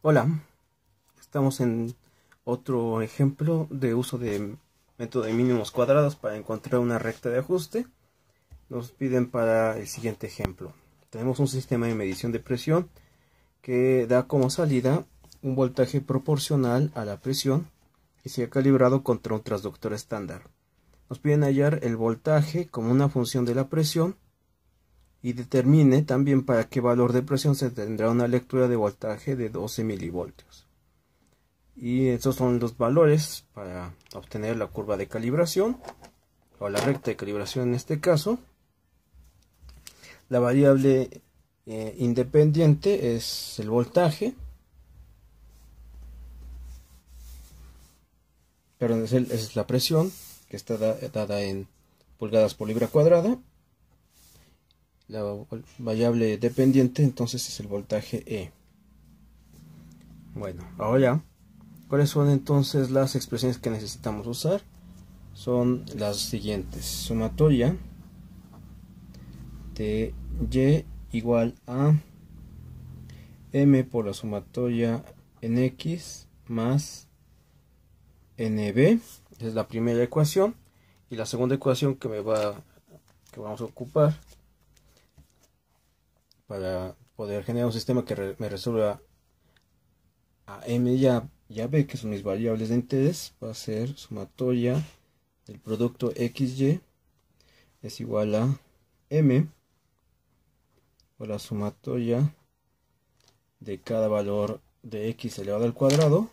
Hola, estamos en otro ejemplo de uso de método de mínimos cuadrados para encontrar una recta de ajuste. Nos piden para el siguiente ejemplo. Tenemos un sistema de medición de presión que da como salida un voltaje proporcional a la presión y se ha calibrado contra un transductor estándar. Nos piden hallar el voltaje como una función de la presión y determine también para qué valor de presión se tendrá una lectura de voltaje de 12 milivoltios. Y esos son los valores para obtener la curva de calibración, o la recta de calibración en este caso. La variable eh, independiente es el voltaje, pero es, es la presión que está dada en pulgadas por libra cuadrada la variable dependiente entonces es el voltaje E. Bueno, ahora, ¿cuáles son entonces las expresiones que necesitamos usar? Son las siguientes. Sumatoria de Y igual a M por la sumatoria en X más NB. Esa es la primera ecuación. Y la segunda ecuación que me va que vamos a ocupar para poder generar un sistema que me resuelva a m y a b, que son mis variables de interés, va a ser sumatoria del producto xy es igual a m o la sumatoria de cada valor de x elevado al cuadrado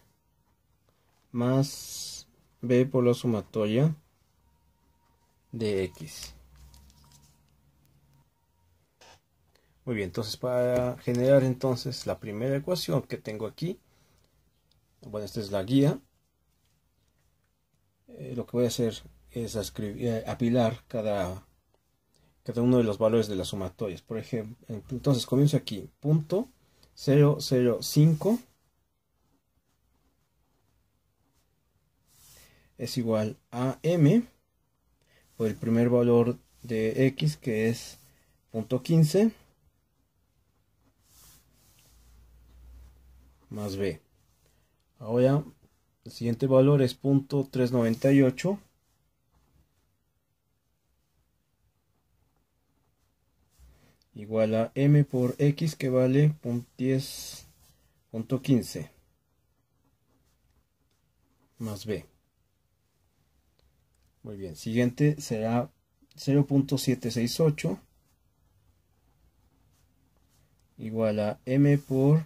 más b por la sumatoria de x. Muy bien, entonces para generar entonces la primera ecuación que tengo aquí, bueno, esta es la guía, eh, lo que voy a hacer es escribir eh, apilar cada, cada uno de los valores de las sumatorias. Por ejemplo, entonces comienzo aquí, punto 005 es igual a m por el primer valor de x que es punto 15 más B. Ahora, el siguiente valor es punto 398. Igual a m por x que vale 10.15 más b. Muy bien, siguiente será 0.768 igual a m por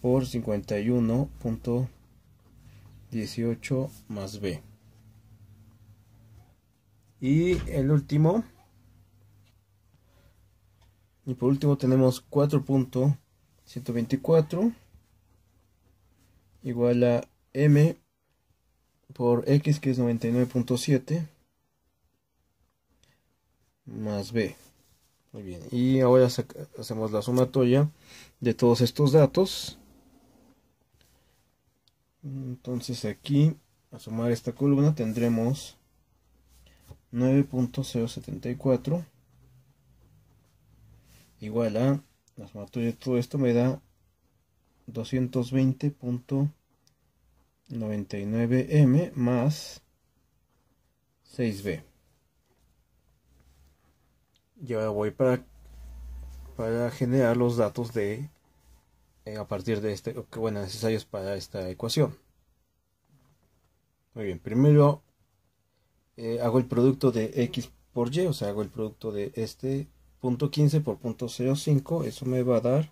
por 51.18 más B. Y el último. Y por último tenemos 4.124 igual a M por X que es 99.7 más B. Muy bien. Y ahora hacemos la sumatoria de todos estos datos. Entonces aquí, a sumar esta columna, tendremos 9.074 igual a, la sumatoria de todo esto me da 220.99m más 6b. Y ahora voy para, para generar los datos de eh, a partir de este, que bueno, necesarios para esta ecuación. Muy bien, primero eh, hago el producto de x por y, o sea, hago el producto de este punto 15 por punto 05, eso me va a dar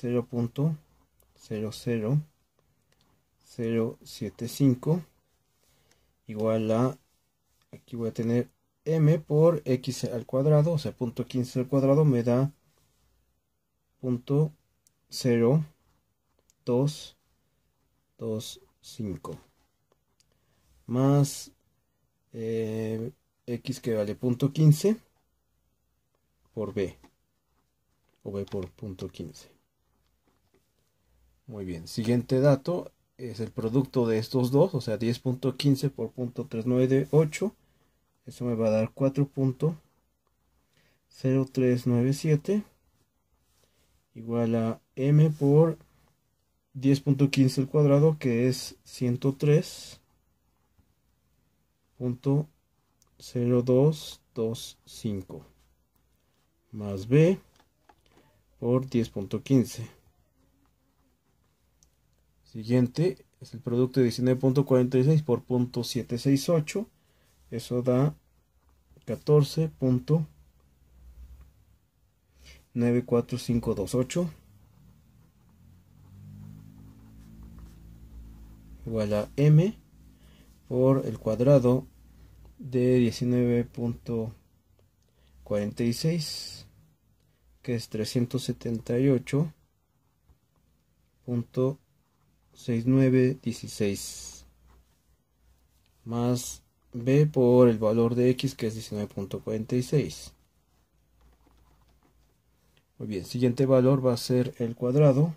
0.00075 igual a, aquí voy a tener m por x al cuadrado, o sea, punto 15 al cuadrado me da punto 0, 2, 2, 5. Más eh, x que vale punto 15 por b. O b por punto 15. Muy bien. Siguiente dato es el producto de estos dos. O sea, 10.15 por punto Eso me va a dar 4.0397 igual a m por 10.15 al cuadrado, que es 103.0225 más b por 10.15. Siguiente es el producto de 19.46 por 0.768. Eso da 14.94528 igual a m por el cuadrado de 19.46 que es 378.6916 más b por el valor de x que es 19.46 muy bien, siguiente valor va a ser el cuadrado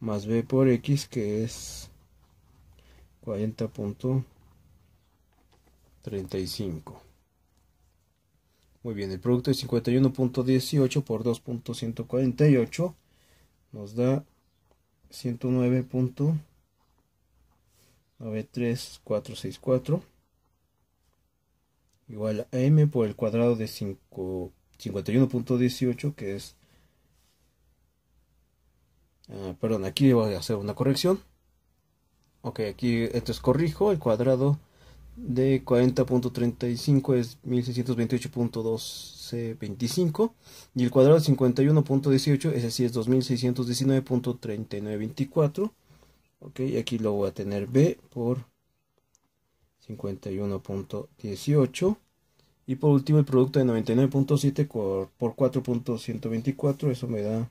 más b por x que es 40.35. Muy bien, el producto de 51.18 por 2.148 nos da 109.93464 igual a m por el cuadrado de 51.18 que es eh, perdón, aquí voy a hacer una corrección. Ok, aquí esto es corrijo, el cuadrado de 40.35 es 1628.1225 y el cuadrado de 51.18 es así, es 2619.3924 ok y aquí lo voy a tener b por 51.18 y por último el producto de 99.7 por 4.124 eso me da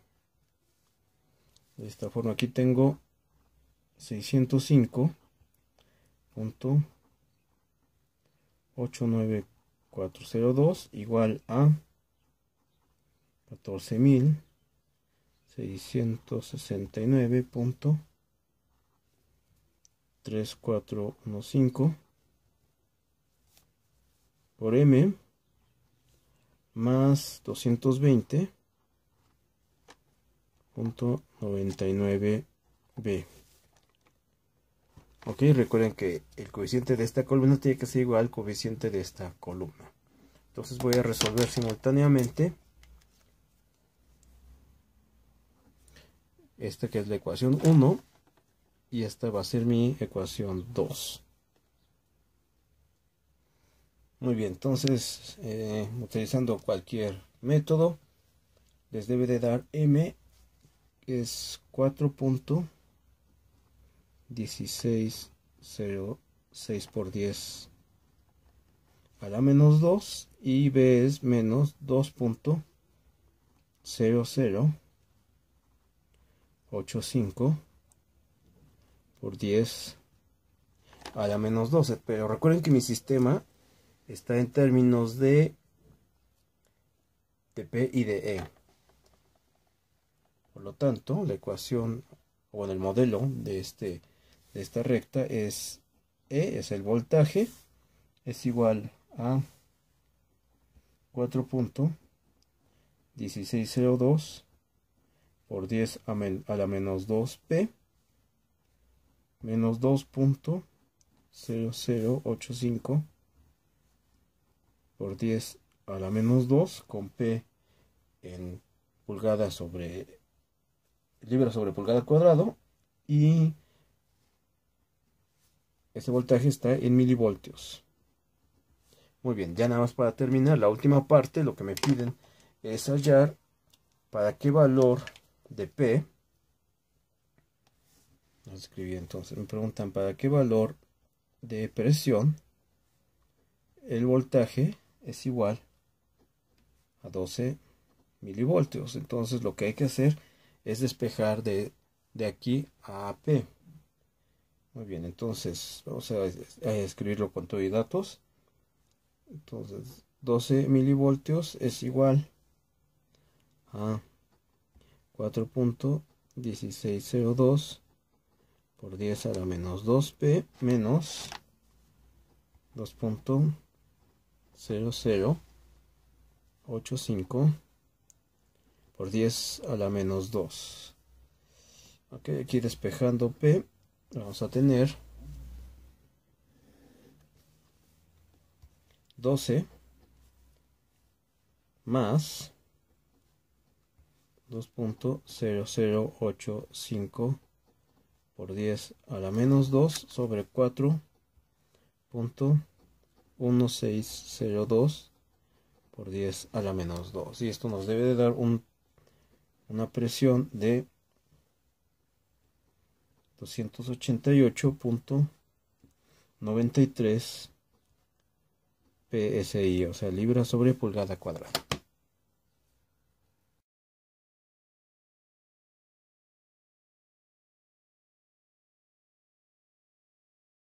De esta forma, aquí tengo seiscientos cinco punto ocho nueve cuatro cero dos igual a catorce mil seiscientos sesenta y nueve punto tres cuatro uno cinco por M más doscientos veinte. 99 b Ok, recuerden que el coeficiente de esta columna tiene que ser igual al coeficiente de esta columna. Entonces voy a resolver simultáneamente esta que es la ecuación 1 y esta va a ser mi ecuación 2. Muy bien, entonces eh, utilizando cualquier método les debe de dar m es 4.1606 por 10 a la menos 2 y b es menos 2.0085 por 10 a la menos 12 pero recuerden que mi sistema está en términos de de p y de e por lo tanto, la ecuación o en el modelo de, este, de esta recta es E, es el voltaje, es igual a 4.1602 por 10 a, la menos 2p menos 2.0085 por 10 a la menos 2 con p en pulgadas sobre libra sobre pulgada cuadrado y ese voltaje está en milivoltios. Muy bien, ya nada más para terminar la última parte, lo que me piden es hallar para qué valor de P, escribí entonces, me preguntan para qué valor de presión el voltaje es igual a 12 milivoltios. Entonces lo que hay que hacer es despejar de, aquí a AP. Muy bien, entonces vamos a, escribirlo con todo y datos. Entonces, 12 milivoltios es igual a 4.1602 por 10 a la menos 2p menos 2.0085 por 10 a la menos 2. Ok, aquí despejando P, vamos a tener 12 más 2.0085 por 10 a la menos 2 sobre 4.1602 por 10 a la menos 2. Y esto nos debe de dar un una presión de 288.93 psi, o sea, libras sobre pulgada cuadrada.